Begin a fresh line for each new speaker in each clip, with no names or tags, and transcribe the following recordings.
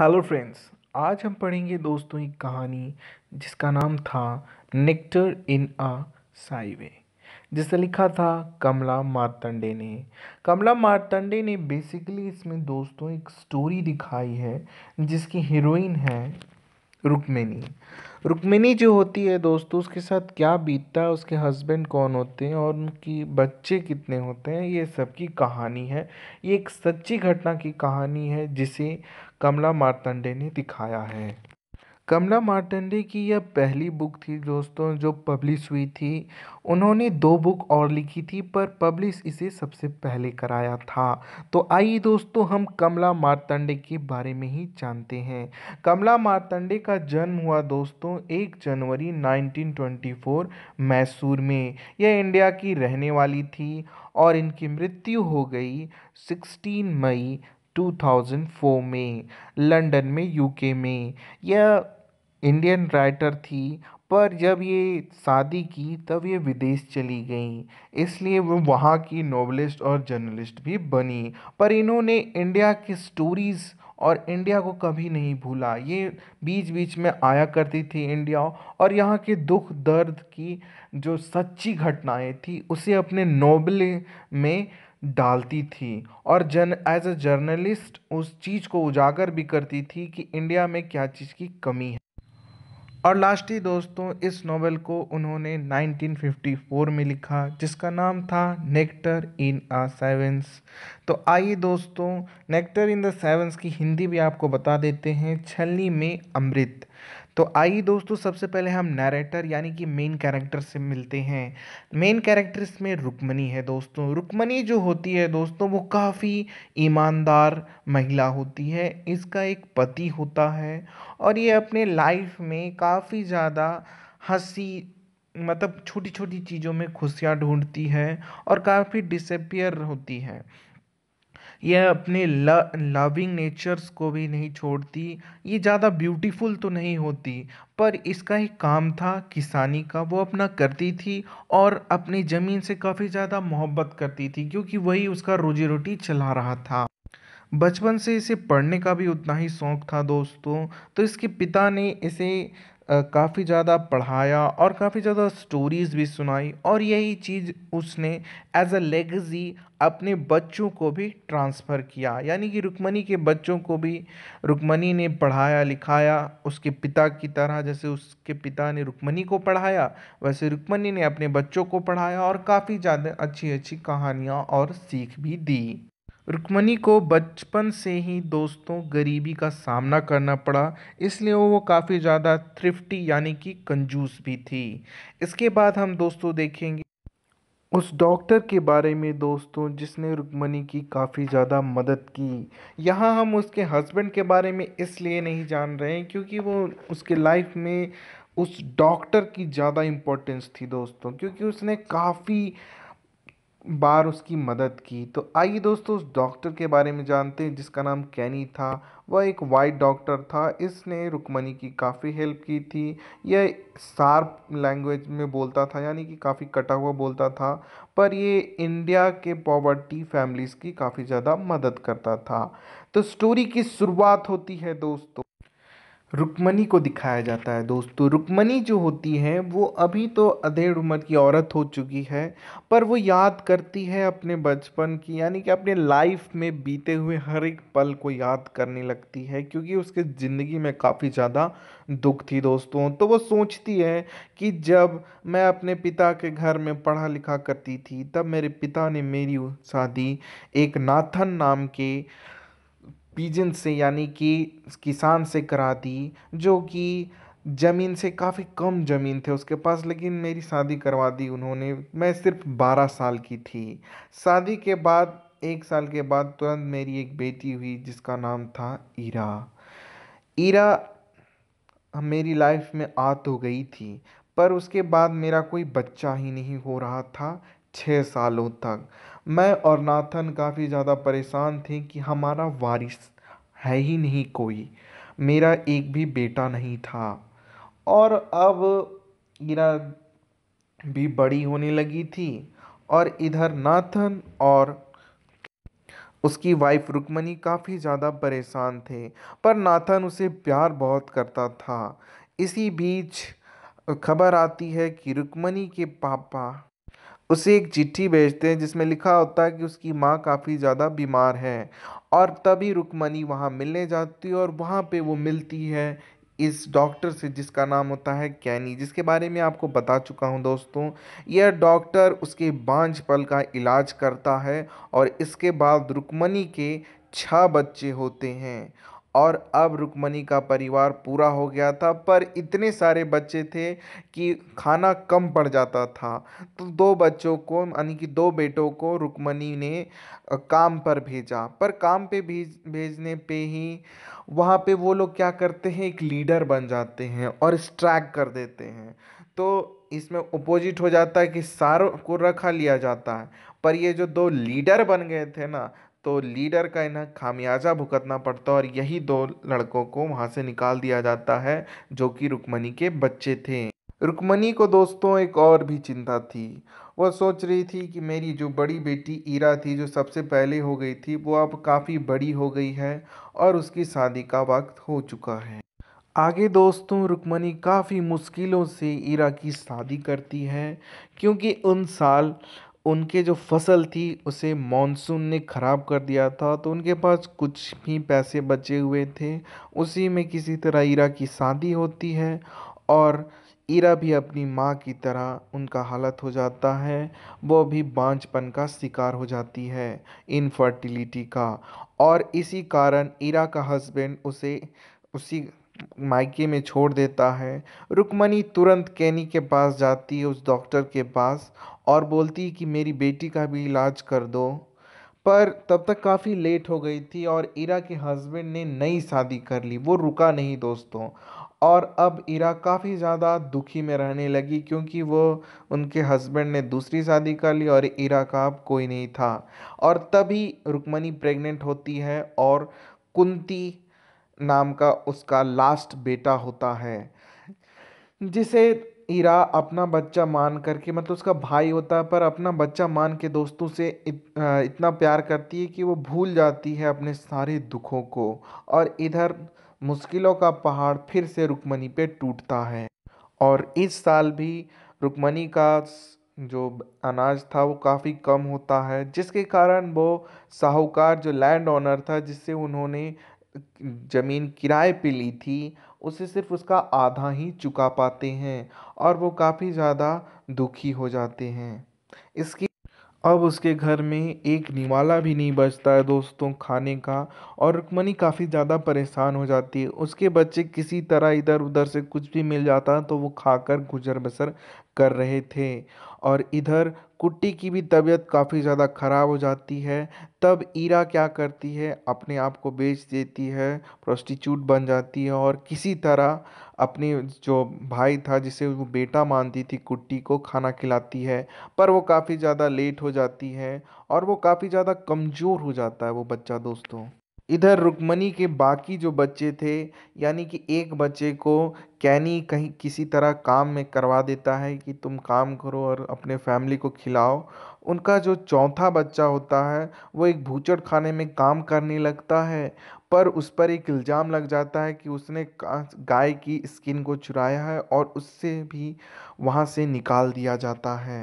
hello friends आज हम पढ़ेंगे दोस्तों एक कहानी जिसका नाम था नेक्टर इन अ साइवे जिसे लिखा था कमला मारतंडे ने कमला मारतंडे ने बेसिकली इसमें दोस्तों एक स्टोरी दिखाई है जिसकी हीरोइन है रुक्मिनी रुक्मिणी जो होती है दोस्तों उसके साथ क्या बीतता है उसके हस्बैंड कौन होते हैं और उनकी बच्चे कितने होते हैं ये सब की कहानी है ये एक सच्ची घटना की कहानी है जिसे कमला मार्तंडे ने दिखाया है कमला मार्टेंडे की यह पहली बुक थी दोस्तों जो पब्लिश हुई थी उन्होंने दो बुक और लिखी थी पर पब्लिश इसे सबसे पहले कराया था तो आइए दोस्तों हम कमला मार्तंडे के बारे में ही जानते हैं कमला मार्तंडे का जन्म हुआ दोस्तों एक जनवरी 1924 मैसूर में यह इंडिया की रहने वाली थी और इनकी मृत्यु हो गई 16 मई 2004 में लंदन में यूके में यह इंडियन राइटर थी पर जब ये शादी की तब ये विदेश चली गई इसलिए वो वहाँ की नॉवलिस्ट और जर्नलिस्ट भी बनी पर इन्होंने इंडिया की स्टोरीज़ और इंडिया को कभी नहीं भूला ये बीच बीच में आया करती थी इंडिया और यहाँ के दुख दर्द की जो सच्ची घटनाएं थी उसे अपने नॉबले में डालती थी और जन एज अ जर्नलिस्ट उस चीज़ को उजागर भी करती थी कि इंडिया में क्या चीज़ की कमी है और लास्ट ही दोस्तों इस नोवेल को उन्होंने 1954 में लिखा जिसका नाम था नेक्टर इन आ सेवेंस तो आइए दोस्तों नेक्टर इन द सेवेंस की हिंदी भी आपको बता देते हैं छलनी में अमृत तो आइए दोस्तों सबसे पहले हम नरेटर यानी कि मेन कैरेक्टर से मिलते हैं मेन कैरेक्टर इसमें रुक्मणी है दोस्तों रुक्मणी जो होती है दोस्तों वो काफ़ी ईमानदार महिला होती है इसका एक पति होता है और ये अपने लाइफ में काफ़ी ज़्यादा हंसी मतलब छोटी छोटी चीज़ों में खुशियाँ ढूंढती है और काफ़ी डिसपियर होती है यह अपने लविंग नेचर्स को भी नहीं छोड़ती ये ज़्यादा ब्यूटीफुल तो नहीं होती पर इसका एक काम था किसानी का वो अपना करती थी और अपनी ज़मीन से काफ़ी ज़्यादा मोहब्बत करती थी क्योंकि वही उसका रोजी रोटी चला रहा था बचपन से इसे पढ़ने का भी उतना ही शौक था दोस्तों तो इसके पिता ने इसे काफ़ी ज़्यादा पढ़ाया और काफ़ी ज़्यादा स्टोरीज़ भी सुनाई और यही चीज़ उसने एज अ लेगज़ी अपने बच्चों को भी ट्रांसफ़र किया यानी कि रुक्मणी के बच्चों को भी रुक्मणी ने पढ़ाया लिखाया उसके पिता की तरह जैसे उसके पिता ने रुक्मणी को पढ़ाया वैसे रुक्मणी ने अपने बच्चों को पढ़ाया और काफ़ी ज़्यादा अच्छी अच्छी कहानियाँ और सीख भी दी रुक्मणी को बचपन से ही दोस्तों गरीबी का सामना करना पड़ा इसलिए वो काफ़ी ज़्यादा थ्रिफ्टी यानी कि कंजूस भी थी इसके बाद हम दोस्तों देखेंगे उस डॉक्टर के बारे में दोस्तों जिसने रुक्मणी की काफ़ी ज़्यादा मदद की यहाँ हम उसके हस्बैंड के बारे में इसलिए नहीं जान रहे हैं क्योंकि वो उसके लाइफ में उस डॉक्टर की ज़्यादा इम्पोर्टेंस थी दोस्तों क्योंकि उसने काफ़ी बार उसकी मदद की तो आइए दोस्तों उस डॉक्टर के बारे में जानते हैं जिसका नाम कैनी था वह एक वाइट डॉक्टर था इसने रुकमनी की काफ़ी हेल्प की थी यह शार्प लैंग्वेज में बोलता था यानी कि काफ़ी कटा हुआ बोलता था पर यह इंडिया के पॉवर्टी फैमिलीज़ की काफ़ी ज़्यादा मदद करता था तो स्टोरी की शुरुआत होती है दोस्तों रुक्मणी को दिखाया जाता है दोस्तों तो रुक्मणी जो होती है वो अभी तो अधेड़ उम्र की औरत हो चुकी है पर वो याद करती है अपने बचपन की यानी कि अपने लाइफ में बीते हुए हर एक पल को याद करने लगती है क्योंकि उसके ज़िंदगी में काफ़ी ज़्यादा दुख थी दोस्तों तो वो सोचती है कि जब मैं अपने पिता के घर में पढ़ा लिखा करती थी तब मेरे पिता ने मेरी शादी एक नाथन नाम के बीजन से यानी कि किसान से करा दी जो कि ज़मीन से काफ़ी कम ज़मीन थे उसके पास लेकिन मेरी शादी करवा दी उन्होंने मैं सिर्फ बारह साल की थी शादी के बाद एक साल के बाद तुरंत मेरी एक बेटी हुई जिसका नाम था इरा ईरा मेरी लाइफ में आ तो गई थी पर उसके बाद मेरा कोई बच्चा ही नहीं हो रहा था छः सालों तक मैं और नाथन काफ़ी ज़्यादा परेशान थे कि हमारा वारिस है ही नहीं कोई मेरा एक भी बेटा नहीं था और अब इरा भी बड़ी होने लगी थी और इधर नाथन और उसकी वाइफ रुकमणी काफ़ी ज़्यादा परेशान थे पर नाथन उसे प्यार बहुत करता था इसी बीच खबर आती है कि रुकमणी के पापा उसे एक चिट्ठी भेजते हैं जिसमें लिखा होता है कि उसकी माँ काफ़ी ज़्यादा बीमार है और तभी रुकमणी वहाँ मिलने जाती है और वहाँ पे वो मिलती है इस डॉक्टर से जिसका नाम होता है कैनी जिसके बारे में आपको बता चुका हूँ दोस्तों यह डॉक्टर उसके बाँझ पल का इलाज करता है और इसके बाद रुकमणी के छः बच्चे होते हैं और अब रुक्मणी का परिवार पूरा हो गया था पर इतने सारे बच्चे थे कि खाना कम पड़ जाता था तो दो बच्चों को यानी कि दो बेटों को रुक्मणी ने काम पर भेजा पर काम पे भेज भेजने पे ही वहाँ पे वो लोग क्या करते हैं एक लीडर बन जाते हैं और स्ट्रैक कर देते हैं तो इसमें ओपोजिट हो जाता है कि सारों को रखा लिया जाता है पर ये जो दो लीडर बन गए थे ना तो लीडर का इन्हें खामियाजा भुगतना पड़ता और यही दो लड़कों को वहाँ से निकाल दिया जाता है जो कि रुक्मणी के बच्चे थे रुक्मणी को दोस्तों एक और भी चिंता थी वह सोच रही थी कि मेरी जो बड़ी बेटी ईरा थी जो सबसे पहले हो गई थी वो अब काफ़ी बड़ी हो गई है और उसकी शादी का वक्त हो चुका है आगे दोस्तों रुक्मणी काफ़ी मुश्किलों से ईरा की शादी करती है क्योंकि उन साल उनके जो फसल थी उसे मानसून ने ख़राब कर दिया था तो उनके पास कुछ भी पैसे बचे हुए थे उसी में किसी तरह ईरा की शादी होती है और ईरा भी अपनी माँ की तरह उनका हालत हो जाता है वो भी बांझपन का शिकार हो जाती है इनफर्टिलिटी का और इसी कारण ईरा का हस्बैंड उसे उसी मायके में छोड़ देता है रुक्मणी तुरंत कैनी के पास जाती है उस डॉक्टर के पास और बोलती है कि मेरी बेटी का भी इलाज कर दो पर तब तक काफ़ी लेट हो गई थी और इरा के हस्बैंड ने नई शादी कर ली वो रुका नहीं दोस्तों और अब इरा काफ़ी ज़्यादा दुखी में रहने लगी क्योंकि वो उनके हस्बैंड ने दूसरी शादी कर ली और इरा का अब कोई नहीं था और तभी रुकमणी प्रेग्नेंट होती है और कुंती नाम का उसका लास्ट बेटा होता है जिसे ईरा अपना बच्चा मान करके मतलब उसका भाई होता है पर अपना बच्चा मान के दोस्तों से इत, इतना प्यार करती है कि वो भूल जाती है अपने सारे दुखों को और इधर मुश्किलों का पहाड़ फिर से रुकमणी पे टूटता है और इस साल भी रुकमणी का जो अनाज था वो काफ़ी कम होता है जिसके कारण वो साहूकार जो लैंड ऑनर था जिससे उन्होंने ज़मीन किराए पे ली थी उसे सिर्फ उसका आधा ही चुका पाते हैं और वो काफ़ी ज़्यादा दुखी हो जाते हैं इसकी अब उसके घर में एक निवाला भी नहीं बचता है दोस्तों खाने का और रुक्मणी काफ़ी ज़्यादा परेशान हो जाती है उसके बच्चे किसी तरह इधर उधर से कुछ भी मिल जाता तो वो खाकर गुजर बसर कर रहे थे और इधर कुट्टी की भी तबीयत काफ़ी ज़्यादा ख़राब हो जाती है तब ईरा क्या करती है अपने आप को बेच देती है प्रोस्टिट्यूट बन जाती है और किसी तरह अपनी जो भाई था जिसे वो बेटा मानती थी कुट्टी को खाना खिलाती है पर वो काफ़ी ज़्यादा लेट हो जाती है और वो काफ़ी ज़्यादा कमज़ोर हो जाता है वो बच्चा दोस्तों इधर रुक्मणी के बाकी जो बच्चे थे यानी कि एक बच्चे को कैनी कहीं किसी तरह काम में करवा देता है कि तुम काम करो और अपने फैमिली को खिलाओ उनका जो चौथा बच्चा होता है वो एक भूचड़ खाने में काम करने लगता है पर उस पर एक इल्ज़ाम लग जाता है कि उसने गाय की स्किन को चुराया है और उससे भी वहाँ से निकाल दिया जाता है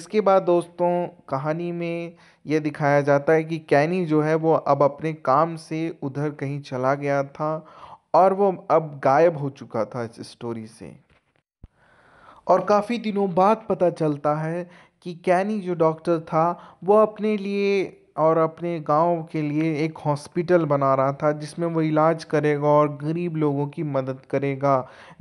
इसके बाद दोस्तों कहानी में यह दिखाया जाता है कि कैनी जो है वो अब अपने काम से उधर कहीं चला गया था और वो अब गायब हो चुका था इस स्टोरी से और काफ़ी दिनों बाद पता चलता है कि कैनी जो डॉक्टर था वो अपने लिए और अपने गाँव के लिए एक हॉस्पिटल बना रहा था जिसमें वो इलाज करेगा और गरीब लोगों की मदद करेगा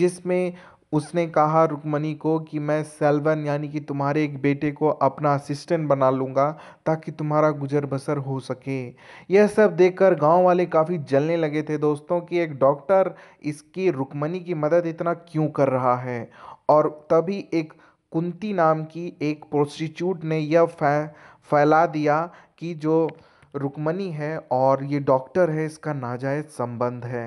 जिसमें उसने कहा रुकमणि को कि मैं सेल्वन यानी कि तुम्हारे एक बेटे को अपना असिस्टेंट बना लूँगा ताकि तुम्हारा गुजर बसर हो सके यह सब देखकर गांव वाले काफ़ी जलने लगे थे दोस्तों कि एक डॉक्टर इसकी रुकमणी की मदद इतना क्यों कर रहा है और तभी एक कुंती नाम की एक प्रोस्टिट्यूट ने यह फै फैला दिया कि जो रुक्मणी है और ये डॉक्टर है इसका नाजायज़ संबंध है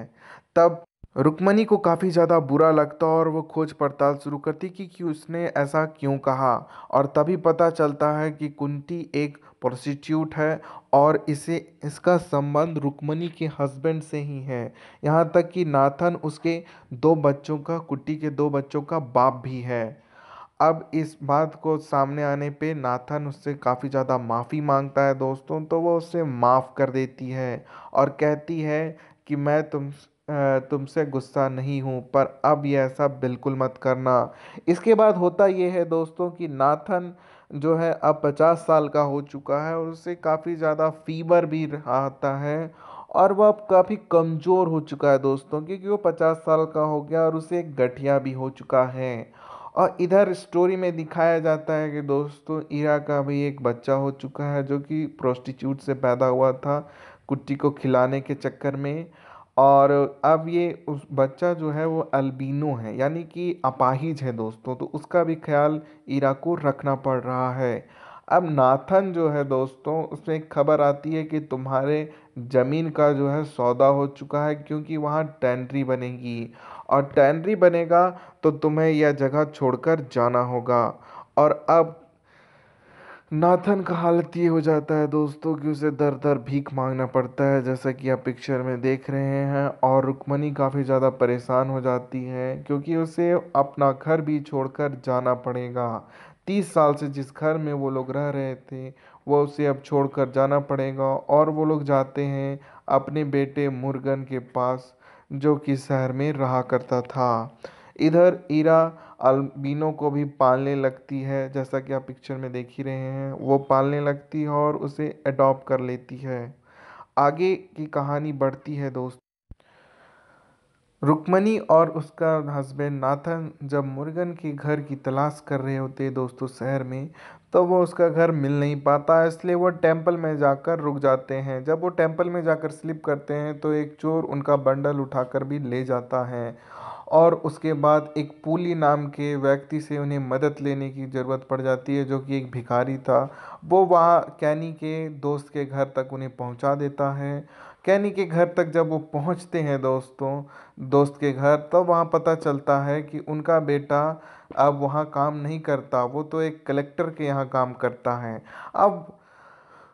तब रुक्मणी को काफ़ी ज़्यादा बुरा लगता और वो खोज पड़ताल शुरू करती कि कि उसने ऐसा क्यों कहा और तभी पता चलता है कि कुंती एक प्रोस्टिट्यूट है और इसे इसका संबंध रुक्मणी के हस्बैंड से ही है यहाँ तक कि नाथन उसके दो बच्चों का कुट्टी के दो बच्चों का बाप भी है अब इस बात को सामने आने पे नाथन उससे काफ़ी ज़्यादा माफ़ी मांगता है दोस्तों तो वो उसे माफ़ कर देती है और कहती है कि मैं तुम तुमसे गुस्सा नहीं हूँ पर अब ये ऐसा बिल्कुल मत करना इसके बाद होता ये है दोस्तों कि नाथन जो है अब पचास साल का हो चुका है और उससे काफ़ी ज़्यादा फीवर भी आता है और वह अब काफ़ी कमज़ोर हो चुका है दोस्तों क्योंकि वो पचास साल का हो गया और उसे गठिया भी हो चुका है और इधर स्टोरी में दिखाया जाता है कि दोस्तों इरा का भी एक बच्चा हो चुका है जो कि प्रोस्टिट्यूट से पैदा हुआ था कुट्टी को खिलाने के चक्कर में और अब ये उस बच्चा जो है वो अल्बिनो है यानी कि अपाहिज है दोस्तों तो उसका भी ख्याल इरा को रखना पड़ रहा है अब नाथन जो है दोस्तों उसमें एक खबर आती है कि तुम्हारे ज़मीन का जो है सौदा हो चुका है क्योंकि वहाँ टेंट्री बनेगी और टैनरी बनेगा तो तुम्हें यह जगह छोड़कर जाना होगा और अब नाथन का हालत ये हो जाता है दोस्तों कि उसे दर दर भीख मांगना पड़ता है जैसा कि आप पिक्चर में देख रहे हैं और रुक्मणी काफ़ी ज़्यादा परेशान हो जाती है क्योंकि उसे अपना घर भी छोड़कर जाना पड़ेगा तीस साल से जिस घर में वो लोग रह रहे थे वह उसे अब छोड़कर जाना पड़ेगा और वो लोग जाते हैं अपने बेटे मुर्गन के पास जो कि शहर में रहा करता था इधर इरा अल्बिनो को भी पालने लगती है जैसा कि आप पिक्चर में देख ही रहे हैं वो पालने लगती है और उसे अडॉप्ट कर लेती है आगे की कहानी बढ़ती है दोस्त रुक्मणी और उसका हस्बैंड नाथन जब मुर्गन के घर की तलाश कर रहे होते दोस्तों शहर में तो वो उसका घर मिल नहीं पाता इसलिए वो टेंपल में जाकर रुक जाते हैं जब वो टेंपल में जाकर स्लिप करते हैं तो एक चोर उनका बंडल उठाकर भी ले जाता है और उसके बाद एक पुली नाम के व्यक्ति से उन्हें मदद लेने की ज़रूरत पड़ जाती है जो कि एक भिखारी था वो वहाँ कैनी के दोस्त के घर तक उन्हें पहुँचा देता है कैनी के घर तक जब वो पहुँचते हैं दोस्तों दोस्त के घर तब तो वहाँ पता चलता है कि उनका बेटा अब वहाँ काम नहीं करता वो तो एक कलेक्टर के यहाँ काम करता है अब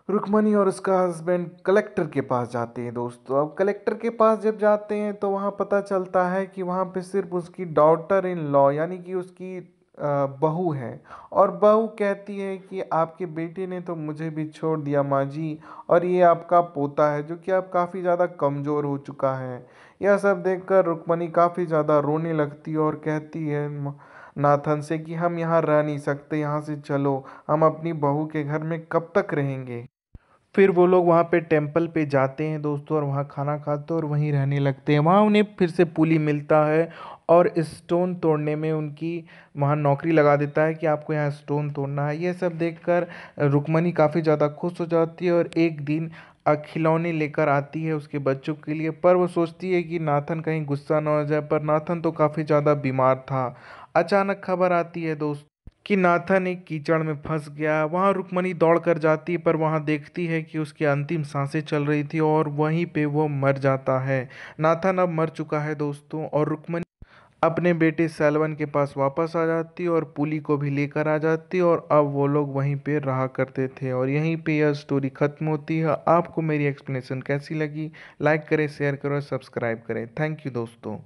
रुकमणी और उसका हस्बैंड कलेक्टर के पास जाते हैं दोस्तों अब कलेक्टर के पास जब जाते हैं तो वहाँ पता चलता है कि वहाँ पे सिर्फ उसकी डॉटर इन लॉ यानी कि उसकी बहू है और बहू कहती है कि आपके बेटे ने तो मुझे भी छोड़ दिया माँ जी और ये आपका पोता है जो कि आप काफ़ी ज़्यादा कमज़ोर हो चुका है यह सब देखकर रुक्मणी काफ़ी ज़्यादा रोने लगती है और कहती है नाथन से कि हम यहाँ रह नहीं सकते यहाँ से चलो हम अपनी बहू के घर में कब तक रहेंगे फिर वो लोग वहाँ पे टेम्पल पे जाते हैं दोस्तों और वहाँ खाना खाते और वहीं रहने लगते हैं वहाँ उन्हें फिर से पुली मिलता है और स्टोन तोड़ने में उनकी वहाँ नौकरी लगा देता है कि आपको यहाँ स्टोन तोड़ना है यह सब देखकर रुक्मणी काफ़ी ज़्यादा खुश हो जाती है और एक दिन खिलौने लेकर आती है उसके बच्चों के लिए पर वो सोचती है कि नाथन कहीं गुस्सा ना हो जाए पर नाथन तो काफ़ी ज़्यादा बीमार था अचानक खबर आती है दोस्त कि नाथन एक कीचड़ में फंस गया वहाँ रुक्मणी दौड़ कर जाती है पर वहाँ देखती है कि उसकी अंतिम सांसें चल रही थी और वहीं पे वो मर जाता है नाथन अब मर चुका है दोस्तों और रुक्मणी अपने बेटे सैलवन के पास वापस आ जाती और पुली को भी लेकर आ जाती और अब वो लोग वहीं पे रहा करते थे और यहीं पे यह स्टोरी ख़त्म होती है आपको मेरी एक्सप्लेनेशन कैसी लगी लाइक करें शेयर करें और सब्सक्राइब करें थैंक यू दोस्तों